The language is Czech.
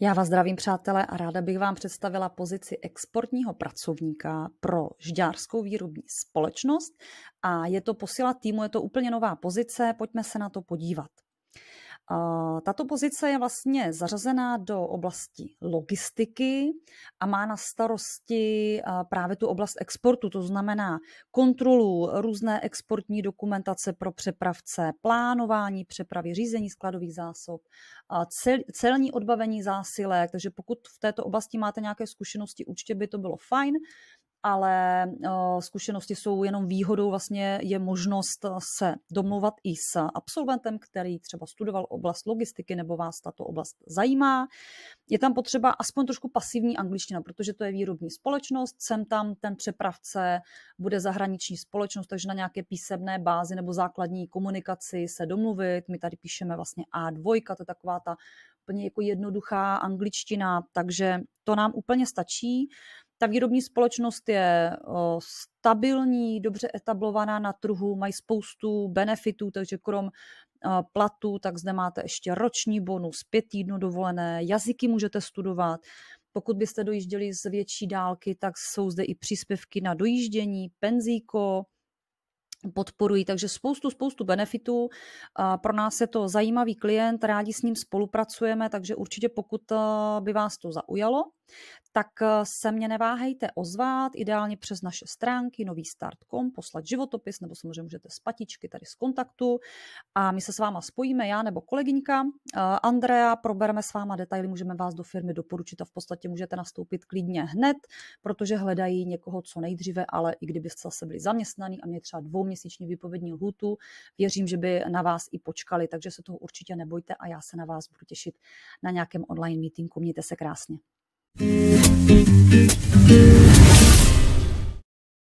Já vás zdravím, přátelé, a ráda bych vám představila pozici exportního pracovníka pro žďárskou výrobní společnost. A je to posila týmu, je to úplně nová pozice, pojďme se na to podívat. Tato pozice je vlastně zařazená do oblasti logistiky a má na starosti právě tu oblast exportu, to znamená kontrolu různé exportní dokumentace pro přepravce, plánování přepravy, řízení skladových zásob, cel, celní odbavení zásilek, takže pokud v této oblasti máte nějaké zkušenosti, určitě by to bylo fajn ale eh, zkušenosti jsou jenom výhodou, vlastně je možnost eh, se domluvat i s absolventem, který třeba studoval oblast logistiky nebo vás tato oblast zajímá. Je tam potřeba aspoň trošku pasivní angličtina, protože to je výrobní společnost, sem tam ten přepravce bude zahraniční společnost, takže na nějaké písemné bázi nebo základní komunikaci se domluvit. My tady píšeme vlastně A2, to je taková ta úplně jako jednoduchá angličtina, takže to nám úplně stačí. Ta výrobní společnost je stabilní, dobře etablovaná na trhu, mají spoustu benefitů, takže krom platu, tak zde máte ještě roční bonus, pět týdnů dovolené, jazyky můžete studovat, pokud byste dojížděli z větší dálky, tak jsou zde i příspěvky na dojíždění, penzíko, podporují. Takže spoustu, spoustu benefitů. Pro nás je to zajímavý klient, rádi s ním spolupracujeme, takže určitě pokud eh, by vás to zaujalo, tak eh, se mě neváhejte ozvat, ideálně přes naše stránky nový start.com, poslat životopis, nebo samozřejmě můžete z patičky tady z kontaktu a my se s váma spojíme, já nebo kolegyňka eh, Andrea, probereme s váma detaily, můžeme vás do firmy doporučit a v podstatě můžete nastoupit klidně hned, protože hledají někoho co nejdříve, ale i kdybyste zase byli zaměstnaný a mě třeba dvou měsíční výpovědní lhutu. Věřím, že by na vás i počkali, takže se toho určitě nebojte a já se na vás budu těšit na nějakém online meetingu. Mějte se krásně. thank